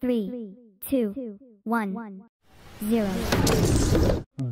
three, two, one.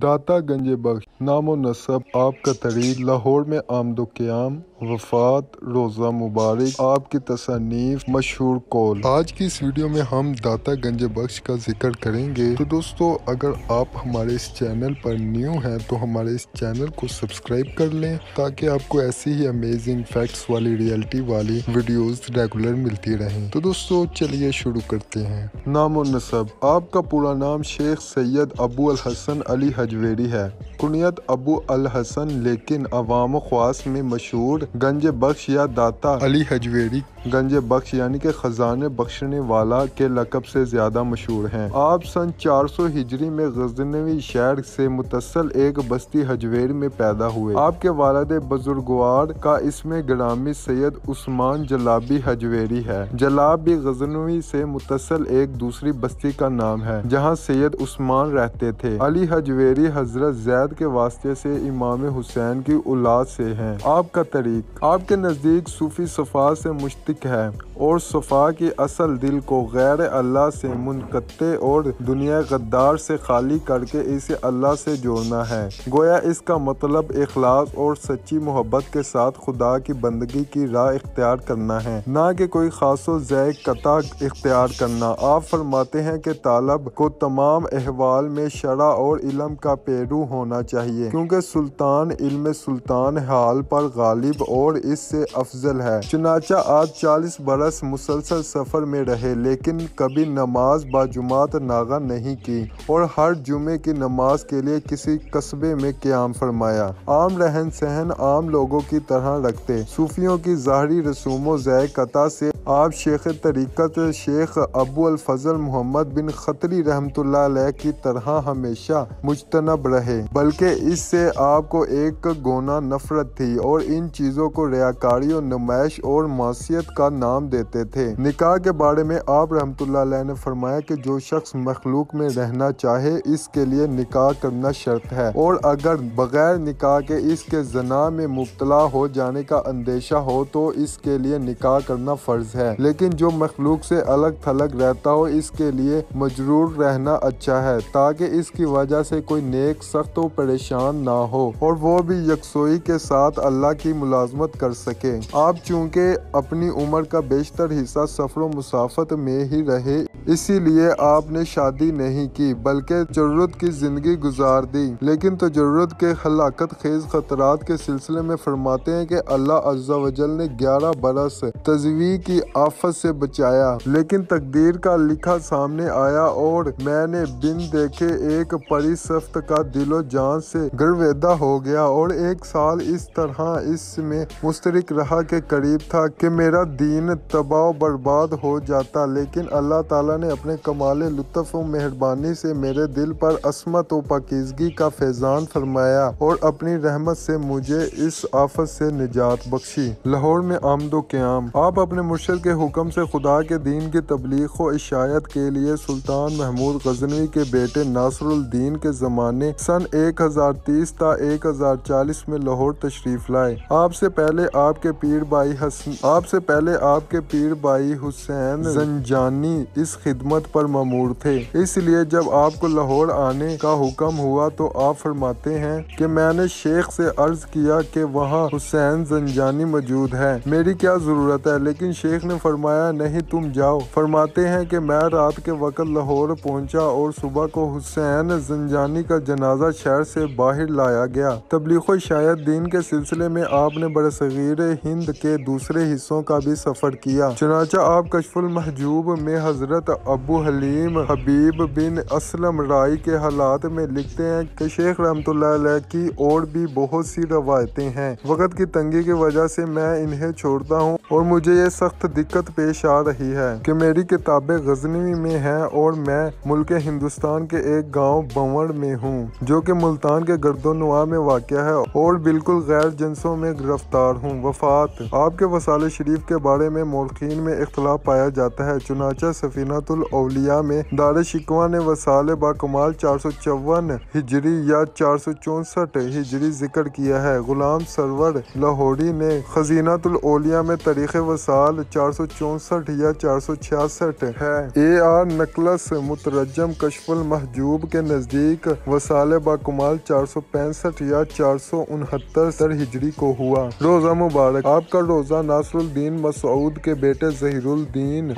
दाता गंजे बख्श नामो नसब आपका तरीर लाहौर में आमदो क्याम वफात रोज़ा मुबारक आपकी तसनीफ मशहूर कौल आज की इस वीडियो में हम दाता गंजे बख्श का जिक्र करेंगे तो दोस्तों अगर आप हमारे इस चैनल पर न्यू हैं तो हमारे इस चैनल को सब्सक्राइब कर लें ताकि आपको ऐसी ही अमेजिंग फैक्ट्स वाली रियलिटी वाली वीडियोज रेगुलर मिलती रहे तो दोस्तों चलिए शुरू करते हैं नामो नसब आपका पूरा नाम शेख सैयद अबू अल हसन अली हजवेरी है कुनियत अबू अल हसन लेकिन अवाम ख्वास में मशहूर गंज बख्श या दाता अली हजवेरी गंज बख्श यानी कि ख़जाने बख्शने वाला के लकब से ज़्यादा मशहूर हैं आप सन 400 हिजरी में गजनवी शहर से मुतसल एक बस्ती हजवेर में पैदा हुए आपके वालद बुजुर्गवार का इसमें ग्रामी सैयद उस्मान जलाबी हजवेरी है जलाबी गजनवी से मुतसल एक दूसरी बस्ती का नाम है जहाँ सैयद उस्मान रहते थे अली हजवेरी हजरत जैद के वास्ते से इमाम हुसैन की औलाद से है आपका तरीक आपके नज़दीक सूफी सफा से मुश्तक मुनफरिक है और सफा की असल दिल को गैर अल्लाह से मुनकते और दुनिया गद्दार से खाली करके इसे अल्लाह से जोड़ना है गोया इसका मतलब अखलास और सच्ची मोहब्बत के साथ खुदा की बंदगी की राह इख्तियार करना है न कि कोई खासो जय कता इख्तियार करना आप फरमाते हैं कि तालब को तमाम अहवाल में शरा और इलम का पेरू होना चाहिए क्योंकि सुल्तान इल्म सुल्तान हाल पर गालिब और इससे अफजल है चुनाचा आज चालीस बरस मुसलसल सफ़र में रहे लेकिन कभी नमाज बाजुमात नागा नहीं की और हर जुमे की नमाज के लिए किसी कस्बे में क्याम फरमाया आम रहन सहन आम लोगों की तरह रखते सूफियों की जहरी रसूमों जय कता से आप शेख तरीक़त शेख अबू अलफल मोहम्मद बिन खतरी रहमत की तरह हमेशा मुजतनब रहे बल्कि इससे आपको एक गोना नफरत थी और इन चीज़ों को रियाकारी और नुमाइश और मासीत का नाम देते थे निकाह के बारे में आप रहमत ने फरमाया कि जो शख्स मखलूक में रहना चाहे इसके लिए निकाह करना शर्त है और अगर बगैर निकाह के इसके जना में मुबतला हो जाने का अंदेशा हो तो इसके लिए निकाह करना फ़र्ज है है लेकिन जो मखलूक से अलग थलग रहता हो इसके लिए मजरूर रहना अच्छा है ताकि इसकी वजह से कोई नेक सख्त व परेशान ना हो और वो भी यकसोई के साथ अल्लाह की मुलाजमत कर सके आप चूँकि अपनी उम्र का बेशतर हिस्सा सफर मुसाफत में ही रहे इसीलिए आपने शादी नहीं की बल्कि जरूरत की जिंदगी गुजार दी लेकिन तो जरूरत के हलाकत खेज खतरात के सिलसिले में फरमाते हैं कि अल्लाह अज्जा वजल ने ग्यारह बरस तजवी की आफत से बचाया लेकिन तकदीर का लिखा सामने आया और मैंने बिन देखे एक परी सख्त का दिलो जान से गर्वेदा हो गया और एक साल इस तरह इसमें मुस्तरक रहा के करीब था कि मेरा दीन तबाह बर्बाद हो जाता लेकिन अल्लाह तला ने अपने कमाल लुत्फ़ और मेहरबानी से मेरे दिल पर असमत और पाकिजगी का फैज़ान फरमाया और अपनी रहमत से मुझे इस आफत से निजात बख्शी लाहौर में आमदो क्याम आप अपने मुर्शद के हुक्म से खुदा के दीन की तबलीग व इशायत के लिए सुल्तान महमूद गजनवी के बेटे नासरुद्दीन के ज़माने सन एक हज़ार तीस ता एक हज़ार चालीस में लाहौर तशरीफ़ लाए आपसे पहले आपके पीर भाई हसन आपसे पहले आपके पीर भाई हुसैन जनजानी इस खिदमत पर ममूर थे इसलिए जब आपको लाहौर आने का हुक्म हुआ तो आप फरमाते हैं कि मैंने शेख से अर्ज किया कि वहाँ हुसैन जंजानी मौजूद है मेरी क्या जरूरत है लेकिन शेख ने फरमाया नहीं तुम जाओ फरमाते हैं कि मैं रात के वक्त लाहौर पहुँचा और सुबह को हुसैन जंजानी का जनाजा शहर से बाहर लाया गया तबलीग शायद दीन के सिलसिले में आपने बरसीर हिंद के दूसरे हिस्सों का भी सफर किया चनाचा आप कशफुल महजूब में हजरत हज़रत अबू हलीम हबीब बिन असलम राय के हालात में लिखते हैं कि शेख रहमत की और भी बहुत सी रवायतें हैं वक़्त की तंगी की वजह से मैं इन्हें छोड़ता हूँ और मुझे ये सख्त दिक्कत पेश आ रही है कि मेरी किताबें गजनवी में हैं और मैं मुल्क हिंदुस्तान के एक गांव बंवड़ में हूँ जो कि मुल्तान के गर्दोनुआ में वाक़ है और बिल्कुल गैर जिनसों में गिरफ्तार हूँ वफात आपके वसाल शरीफ के बारे में मोरखीन में इख्तलाफ पाया जाता है चुनाचा सफीना रहमतुल्लिया में दार शिकवा ने वसाल बाकमाल चार सौ चौवन हिजरी या चार सौ चौसठ हिजरी जिक्र किया है गुलाम सरवर लाहौरी ने अलिया में तारीख वसाल चार सौ चौसठ या चार सौ छियासठ है ए आर नकलस मुतरजम कशफुल महजूब के नज़दीक वसाल बाकमाल चार सौ पैंसठ या चार सौ उनहत्तर सर हिजरी को हुआ रोज़ा मुबारक आपका रोज़ा नासरुद्दीन मसऊद के बेटे अल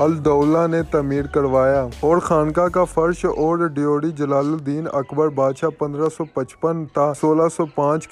अलदौला ने तमीर करवाया और खानका का फर्श और ड्योरी जलालुद्दीन अकबर बादशाह 1555 था सोलह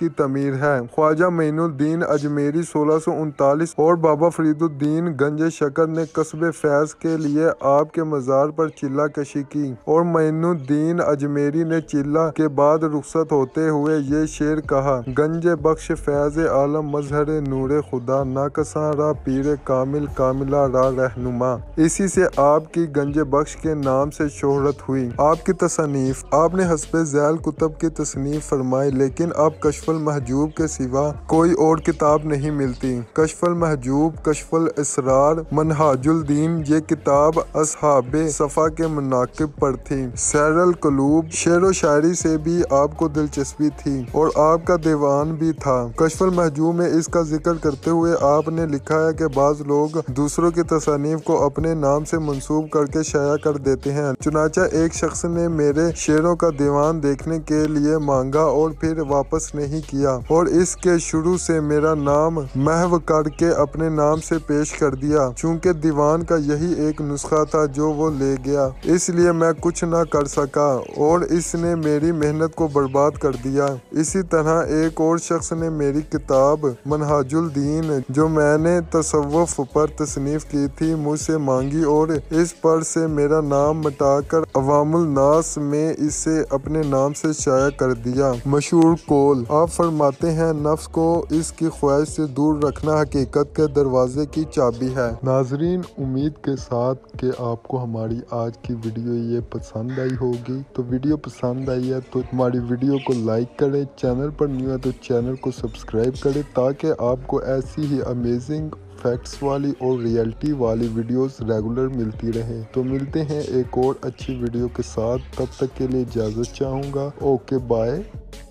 की तमीर है ख्वाजा मीनुद्दीन अजमेरी सोलह और बाबा फरीदुद्दीन गंज शकर ने कस्बे फैज के लिए आपके मज़ार पर चिल्ला कशी की और मीनुद्दीन अजमेरी ने चिल्ला के बाद रुख्सत होते हुए ये शेर कहा गंज बख्श फैज आलम मजहर नूर खुदा नाकसा रा पीर कामिल कामिला रा रहनुमा इसी से आपकी गंज संजय बख्श के नाम से शोहरत हुई आपकी तसनीफ आपने हसब जैल कुतब की तसनीफ फरमाई लेकिन अब कशफल महजूब के सिवा कोई और किताब नहीं मिलती कशफल महजूब कशफल इसरार मनहाजुलदीन ये किताब असहाब सफ़ा के मनाकब पर थी सैरल कलूब शेर व शायरी से भी आपको दिलचस्पी थी और आपका दीवान भी था कशफल महजूब में इसका जिक्र करते हुए आपने लिखा है कि बाज लोग दूसरों की तसानीफ को अपने नाम से मंसूब करके करके शाया कर देते हैं चुनाचा एक शख्स ने मेरे शेरों का दीवान देखने के लिए मांगा और फिर वापस नहीं किया और इसके शुरू से मेरा नाम महव करके अपने नाम से पेश कर दिया चूँकि दीवान का यही एक नुस्खा था जो वो ले गया इसलिए मैं कुछ ना कर सका और इसने मेरी मेहनत को बर्बाद कर दिया इसी तरह एक और शख्स ने मेरी किताब मनहाजुल दीन जो मैंने तसवफ पर तसनीफ की थी मुझसे मांगी और इस पर से मेरा नाम मिटाकर अवामुल नास में इसे अपने नाम से शाया कर दिया मशहूर कोल आप फरमाते हैं नफ्स को इसकी ख्वाहिश से दूर रखना हकीकत के दरवाजे की चाबी है नाजरीन उम्मीद के साथ के आपको हमारी आज की वीडियो ये पसंद आई होगी तो वीडियो पसंद आई है तो हमारी वीडियो को लाइक करें चैनल पर न्यू है तो चैनल को सब्सक्राइब करें ताकि आपको ऐसी ही अमेजिंग फैक्ट्स वाली और रियलिटी वाली वीडियोस रेगुलर मिलती रहे तो मिलते हैं एक और अच्छी वीडियो के साथ तब तक के लिए इजाज़त चाहूँगा ओके बाय